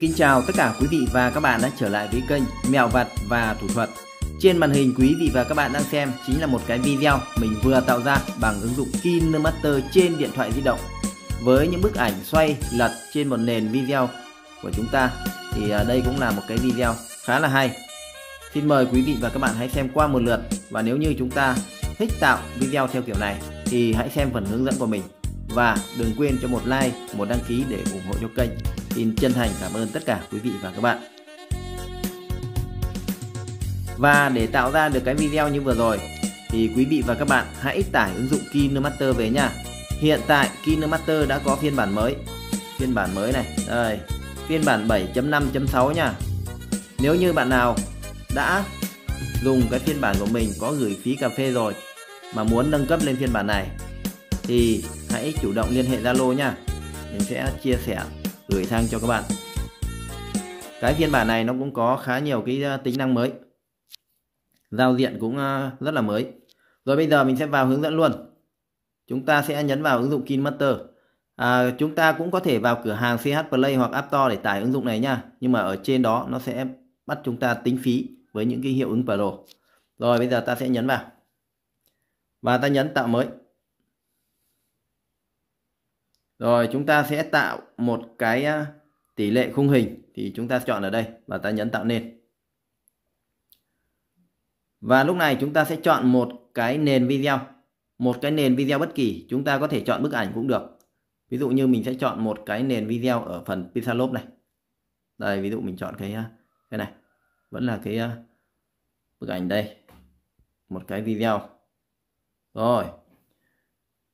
Kính chào tất cả quý vị và các bạn đã trở lại với kênh Mèo Vật và Thủ Thuật. Trên màn hình quý vị và các bạn đang xem chính là một cái video mình vừa tạo ra bằng ứng dụng KineMaster trên điện thoại di động. Với những bức ảnh xoay lật trên một nền video của chúng ta thì à, đây cũng là một cái video khá là hay. Xin mời quý vị và các bạn hãy xem qua một lượt và nếu như chúng ta thích tạo video theo kiểu này thì hãy xem phần hướng dẫn của mình và đừng quên cho một like, một đăng ký để ủng hộ cho kênh. Xin chân thành cảm ơn tất cả quý vị và các bạn. Và để tạo ra được cái video như vừa rồi thì quý vị và các bạn hãy tải ứng dụng Kinemaster về nha. Hiện tại Kinemaster đã có phiên bản mới. Phiên bản mới này, đây, phiên bản 7.5.6 nha. Nếu như bạn nào đã dùng cái phiên bản của mình có gửi phí cà phê rồi mà muốn nâng cấp lên phiên bản này thì hãy chủ động liên hệ Zalo nha. Mình sẽ chia sẻ gửi sang cho các bạn cái phiên bản này nó cũng có khá nhiều cái à, tính năng mới giao diện cũng à, rất là mới rồi bây giờ mình sẽ vào hướng dẫn luôn chúng ta sẽ nhấn vào ứng dụng KinMaster à, chúng ta cũng có thể vào cửa hàng CH Play hoặc App Store để tải ứng dụng này nha nhưng mà ở trên đó nó sẽ bắt chúng ta tính phí với những cái hiệu ứng Pro rồi bây giờ ta sẽ nhấn vào và ta nhấn tạo mới rồi chúng ta sẽ tạo một cái à, tỷ lệ khung hình thì chúng ta chọn ở đây và ta nhấn tạo nền Và lúc này chúng ta sẽ chọn một cái nền video, một cái nền video bất kỳ, chúng ta có thể chọn bức ảnh cũng được. Ví dụ như mình sẽ chọn một cái nền video ở phần Pixelop này. Đây ví dụ mình chọn cái à, cái này. Vẫn là cái à, bức ảnh đây. Một cái video. Rồi,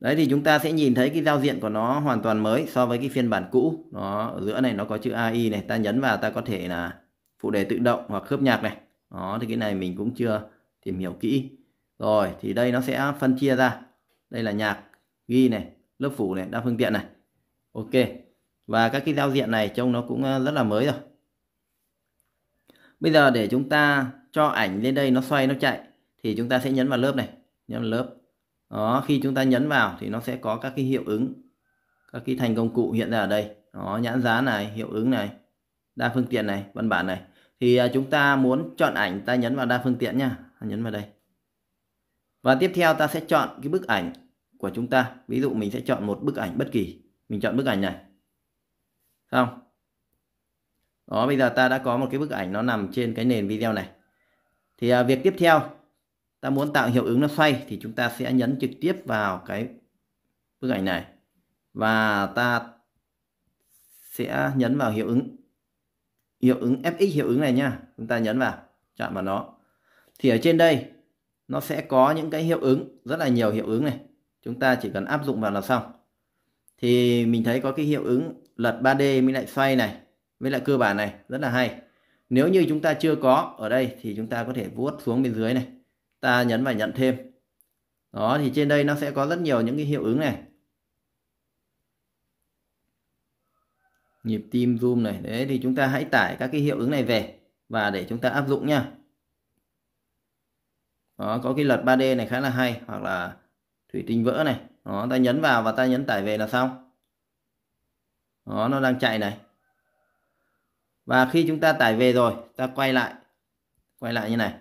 đấy thì chúng ta sẽ nhìn thấy cái giao diện của nó hoàn toàn mới so với cái phiên bản cũ nó ở giữa này nó có chữ AI này ta nhấn vào ta có thể là phụ đề tự động hoặc khớp nhạc này đó thì cái này mình cũng chưa tìm hiểu kỹ rồi thì đây nó sẽ phân chia ra đây là nhạc ghi này lớp phủ này đa phương tiện này ok và các cái giao diện này trông nó cũng ờ, rất là mới rồi bây giờ để chúng ta cho ảnh lên đây nó xoay nó chạy thì chúng ta sẽ nhấn vào lớp này nhấn vào lớp đó khi chúng ta nhấn vào thì nó sẽ có các cái hiệu ứng các cái thành công cụ hiện ra ở đây đó nhãn giá này hiệu ứng này đa phương tiện này văn bản này thì à, chúng ta muốn chọn ảnh ta nhấn vào đa phương tiện nha nhấn vào đây và tiếp theo ta sẽ chọn cái bức ảnh của chúng ta ví dụ mình sẽ chọn một bức ảnh bất kỳ mình chọn bức ảnh này xong đó bây giờ ta đã có một cái bức ảnh nó nằm trên cái nền video này thì à, việc tiếp theo ta muốn tạo hiệu ứng nó xoay thì chúng ta sẽ nhấn trực tiếp vào cái bức ảnh này và ta sẽ nhấn vào hiệu ứng hiệu ứng fx hiệu ứng này nha chúng ta nhấn vào chọn vào nó thì ở trên đây nó sẽ có những cái hiệu ứng rất là nhiều hiệu ứng này chúng ta chỉ cần áp dụng vào là xong thì mình thấy có cái hiệu ứng lật 3D mới lại xoay này với lại cơ bản này rất là hay nếu như chúng ta chưa có ở đây thì chúng ta có thể vuốt xuống bên dưới này ta nhấn vào nhận thêm đó thì trên đây nó sẽ có rất nhiều những cái hiệu ứng này nhịp tim zoom này đấy thì chúng ta hãy tải các cái hiệu ứng này về và để chúng ta áp dụng nha đó có cái lật 3D này khá là hay hoặc là thủy tinh vỡ này đó ta nhấn vào và ta nhấn tải về là xong đó nó đang chạy này và khi chúng ta tải về rồi ta quay lại quay lại như này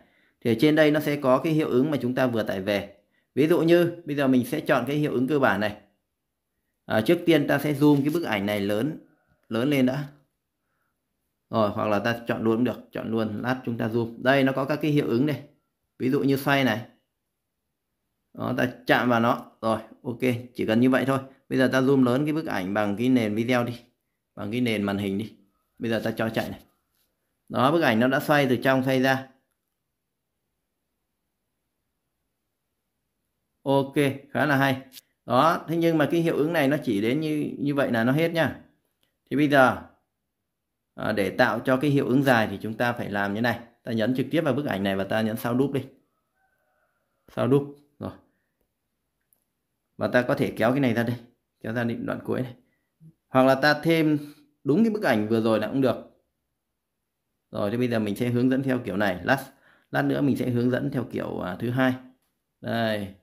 thì ở trên đây nó sẽ có cái hiệu ứng mà chúng ta vừa tải về. Ví dụ như bây giờ mình sẽ chọn cái hiệu ứng cơ bản này. À, trước tiên ta sẽ zoom cái bức ảnh này lớn lớn lên đã. Rồi hoặc là ta chọn luôn cũng được, chọn luôn lát chúng ta zoom. Đây nó có các cái hiệu ứng này. Ví dụ như xoay này. Đó, ta chạm vào nó. Rồi, ok, chỉ cần như vậy thôi. Bây giờ ta zoom lớn cái bức ảnh bằng cái nền video đi. Bằng cái nền màn hình đi. Bây giờ ta cho chạy này. Đó, bức ảnh nó đã xoay từ trong xoay ra. ok khá là hay đó thế nhưng mà cái hiệu ứng này nó chỉ đến như như vậy là nó hết nhá thì bây giờ à, để tạo cho cái hiệu ứng dài thì chúng ta phải làm như này ta nhấn trực tiếp vào bức ảnh này và ta nhấn sao đúp đi sao đúp rồi và ta có thể kéo cái này ra đây kéo ra định đoạn cuối này hoặc là ta thêm đúng cái bức ảnh vừa rồi là cũng được rồi thì bây giờ mình sẽ hướng dẫn theo kiểu này lát lát nữa mình sẽ hướng dẫn theo kiểu uh, thứ hai đây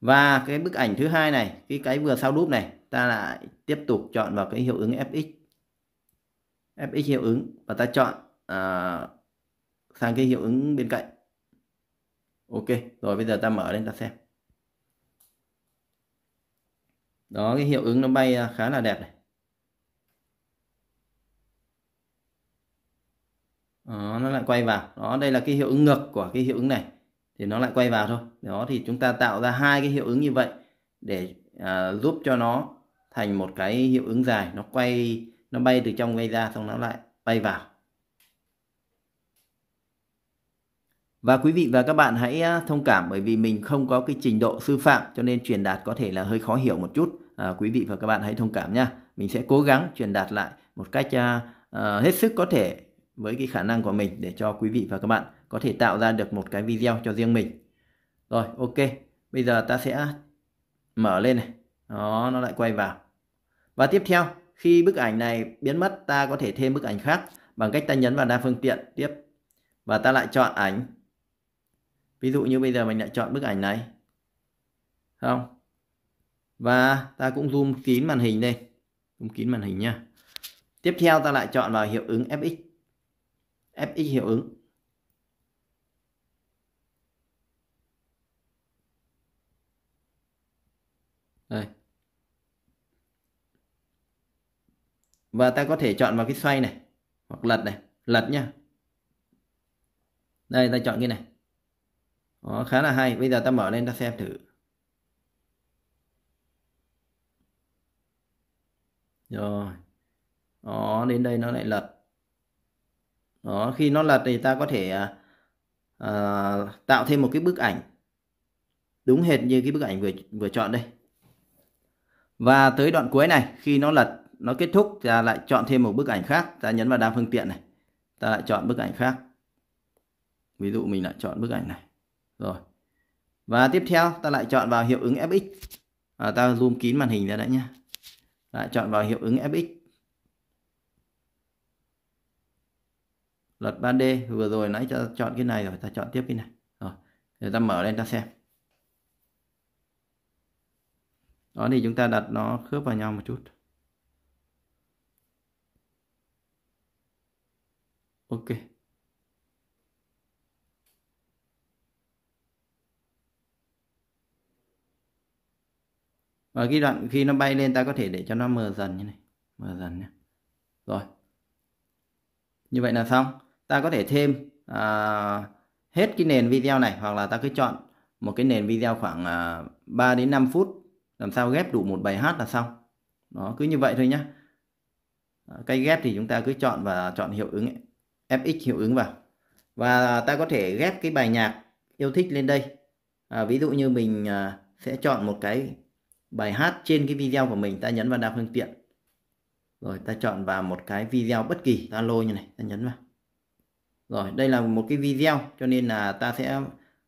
và cái bức ảnh thứ hai này cái cái vừa sau đúp này ta lại tiếp tục chọn vào cái hiệu ứng fx fx hiệu ứng và ta chọn à, sang cái hiệu ứng bên cạnh ok rồi bây giờ ta mở lên ta xem đó cái hiệu ứng nó bay à, khá là đẹp này đó, nó lại quay vào đó đây là cái hiệu ứng ngược của cái hiệu ứng này thì nó lại quay vào thôi đó thì chúng ta tạo ra hai cái hiệu ứng như vậy để à, giúp cho nó thành một cái hiệu ứng dài nó quay nó bay từ trong quay ra xong nó lại bay vào và quý vị và các bạn hãy à, thông cảm bởi vì mình không có cái trình độ sư phạm cho nên truyền đạt có thể là hơi khó hiểu một chút à, quý vị và các bạn hãy thông cảm nha mình sẽ cố gắng truyền đạt lại một cách à, à hết sức có thể với cái khả năng của mình để cho quý vị và các bạn có thể tạo ra được một cái video cho riêng mình rồi ok bây giờ ta sẽ mở lên này đó nó lại quay vào và tiếp theo khi bức ảnh này biến mất ta có thể thêm bức ảnh khác bằng cách ta nhấn vào đa phương tiện tiếp và ta lại chọn ảnh ví dụ như bây giờ mình lại chọn bức ảnh này không và ta cũng zoom kín màn hình lên zoom kín màn hình nha tiếp theo ta lại chọn vào hiệu ứng fx fx hiệu ứng Đây. Và ta có thể chọn vào cái xoay này hoặc lật này, lật nhá. Đây ta chọn cái này. Đó, khá là hay. Bây giờ ta mở lên ta xem thử. Rồi. Đó, đến đây nó lại lật. Đó, khi nó lật thì ta có thể uh, tạo thêm một cái bức ảnh đúng hệt như cái bức ảnh vừa vừa chọn đây và tới đoạn cuối này khi nó lật nó kết thúc ta lại chọn thêm một bức ảnh khác ta nhấn vào đa phương tiện này ta lại chọn bức ảnh khác ví dụ mình lại chọn bức ảnh này rồi và tiếp theo ta lại chọn vào hiệu ứng fx à, ta zoom kín màn hình ra đã nhé lại chọn vào hiệu ứng fx lật 3D vừa rồi nãy ta chọn cái này rồi ta chọn tiếp cái này rồi để ta mở lên ta xem đó thì chúng ta đặt nó khớp vào nhau một chút ok và cái đoạn khi nó bay lên ta có thể để cho nó mờ dần như này mờ dần nhé rồi như vậy là xong ta có thể thêm à, hết cái nền video này hoặc là ta cứ chọn một cái nền video khoảng à, 3 đến 5 phút làm sao ghép đủ một bài hát là xong nó cứ như vậy thôi nhá ờ, cây ghép thì chúng ta cứ chọn và chọn hiệu ứng fx hiệu ứng vào và ta có thể ghép cái bài nhạc yêu thích lên đây à, ví dụ như mình à, sẽ chọn một cái bài hát trên cái video của mình ta nhấn vào đa phương tiện rồi ta chọn vào một cái video bất kỳ ta lôi như này ta nhấn vào rồi đây là một cái video cho nên là ta sẽ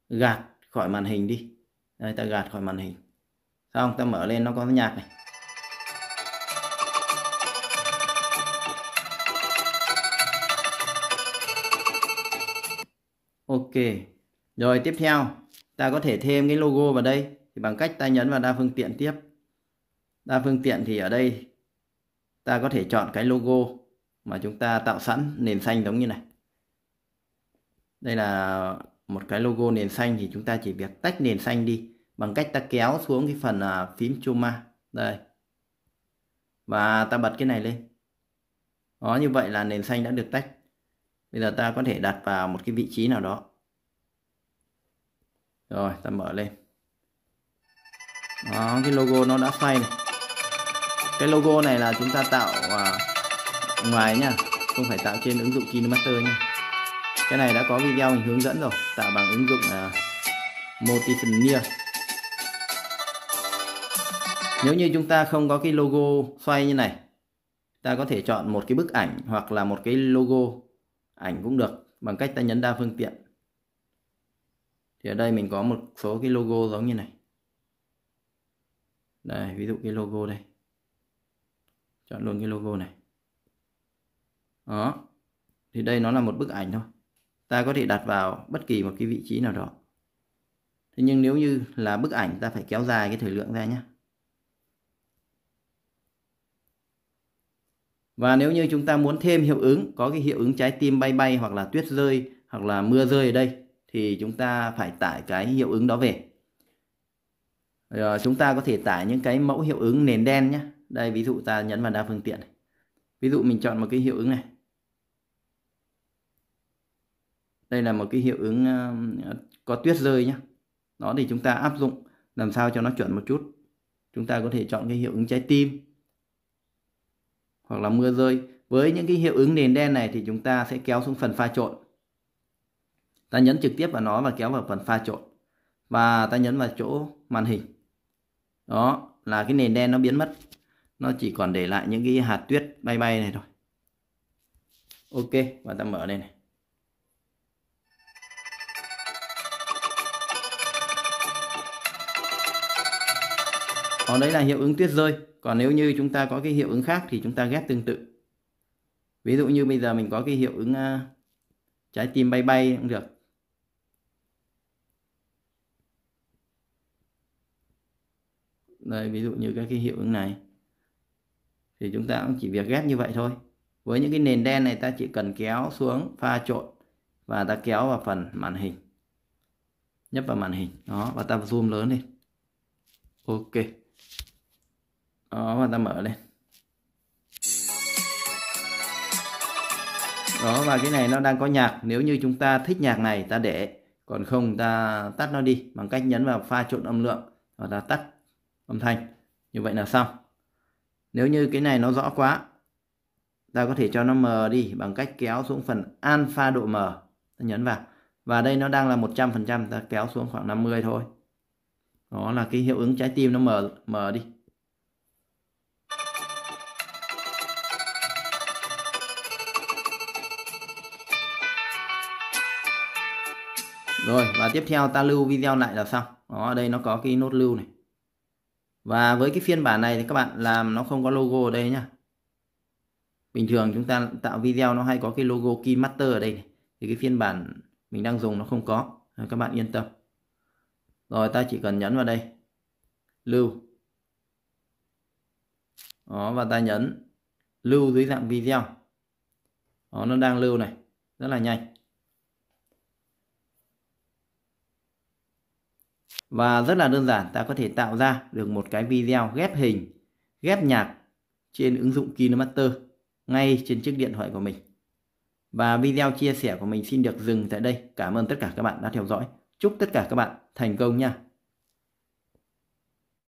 gạt khỏi màn hình đi đây ta gạt khỏi màn hình Thấy không? Ta mở lên nó có nhạc này. Ok. Rồi tiếp theo, ta có thể thêm cái logo vào đây thì bằng cách ta nhấn vào đa phương tiện tiếp. Đa phương tiện thì ở đây ta có thể chọn cái logo mà chúng ta tạo sẵn nền xanh giống như này. Đây là một cái logo nền xanh thì chúng ta chỉ việc tách nền xanh đi bằng cách ta kéo xuống cái phần à, phím Choma đây và ta bật cái này lên đó như vậy là nền xanh đã được tách bây giờ ta có thể đặt vào một cái vị trí nào đó rồi ta mở lên đó cái logo nó đã xoay này cái logo này là chúng ta tạo uh, ngoài nha không phải tạo trên ứng dụng Kinemaster nha cái này đã có video mình hướng dẫn rồi tạo bằng ứng dụng uh, à, Motisoneer nếu như chúng ta không có cái logo xoay như này, ta có thể chọn một cái bức ảnh hoặc là một cái logo ảnh cũng được bằng cách ta nhấn đa phương tiện. Thì ở đây mình có một số cái logo giống như này. Đây, ví dụ cái logo đây. Chọn luôn cái logo này. Đó. Thì đây nó là một bức ảnh thôi. Ta có thể đặt vào bất kỳ một cái vị trí nào đó. Thế nhưng nếu như là bức ảnh ta phải kéo dài cái thời lượng ra nhé. Và nếu như chúng ta muốn thêm hiệu ứng, có cái hiệu ứng trái tim bay bay hoặc là tuyết rơi hoặc là mưa rơi ở đây thì chúng ta phải tải cái hiệu ứng đó về. Rồi ờ, chúng ta có thể tải những cái mẫu hiệu ứng nền đen nhé. Đây ví dụ ta nhấn vào đa phương tiện Ví dụ mình chọn một cái hiệu ứng này. Đây là một cái hiệu ứng ờ, có tuyết rơi nhé. Đó thì chúng ta áp dụng làm sao cho nó chuẩn một chút. Chúng ta có thể chọn cái hiệu ứng trái tim hoặc là mưa rơi. Với những cái hiệu ứng nền đen này thì chúng ta sẽ kéo xuống phần pha trộn. Ta nhấn trực tiếp vào nó và kéo vào phần pha trộn. Và ta nhấn vào chỗ màn hình. Đó là cái nền đen nó biến mất. Nó chỉ còn để lại những cái hạt tuyết bay bay này thôi. Ok và ta mở lên này. còn đấy là hiệu ứng tuyết rơi còn nếu như chúng ta có cái hiệu ứng khác thì chúng ta ghép tương tự ví dụ như bây giờ mình có cái hiệu ứng uh, trái tim bay bay cũng được đây ví dụ như các cái hiệu ứng này thì chúng ta cũng chỉ việc ghép như vậy thôi với những cái nền đen này ta chỉ cần kéo xuống pha trộn và ta kéo vào phần màn hình nhấp vào màn hình đó và ta zoom lớn lên ok Ờ, đó và ta mở lên đó và cái này nó đang có nhạc nếu như chúng ta thích nhạc này ta để còn không ta tắt nó đi bằng cách nhấn vào pha trộn âm lượng và ta tắt âm thanh như vậy là xong nếu như cái này nó rõ quá ta có thể cho nó mờ đi bằng cách kéo xuống phần alpha độ mờ ta nhấn vào và đây nó đang là 100% ta kéo xuống khoảng 50 thôi đó là cái hiệu ứng trái tim nó mờ mờ đi rồi và tiếp theo ta lưu video lại là xong đó ở đây nó có cái nốt lưu này và với cái phiên bản này thì các bạn làm nó không có logo ở đây nhá bình thường chúng ta tạo video nó hay có cái logo keymaster ở đây này. thì cái phiên bản mình đang dùng nó không có các bạn yên tâm rồi ta chỉ cần nhấn vào đây lưu đó và ta nhấn lưu dưới dạng video đó nó đang lưu này rất là nhanh và rất là đơn giản ta có thể tạo ra được một cái video ghép hình ghép nhạc trên ứng dụng Kinemaster ngay trên chiếc điện thoại của mình và video chia sẻ của mình xin được dừng tại đây cảm ơn tất cả các bạn đã theo dõi chúc tất cả các bạn thành công nha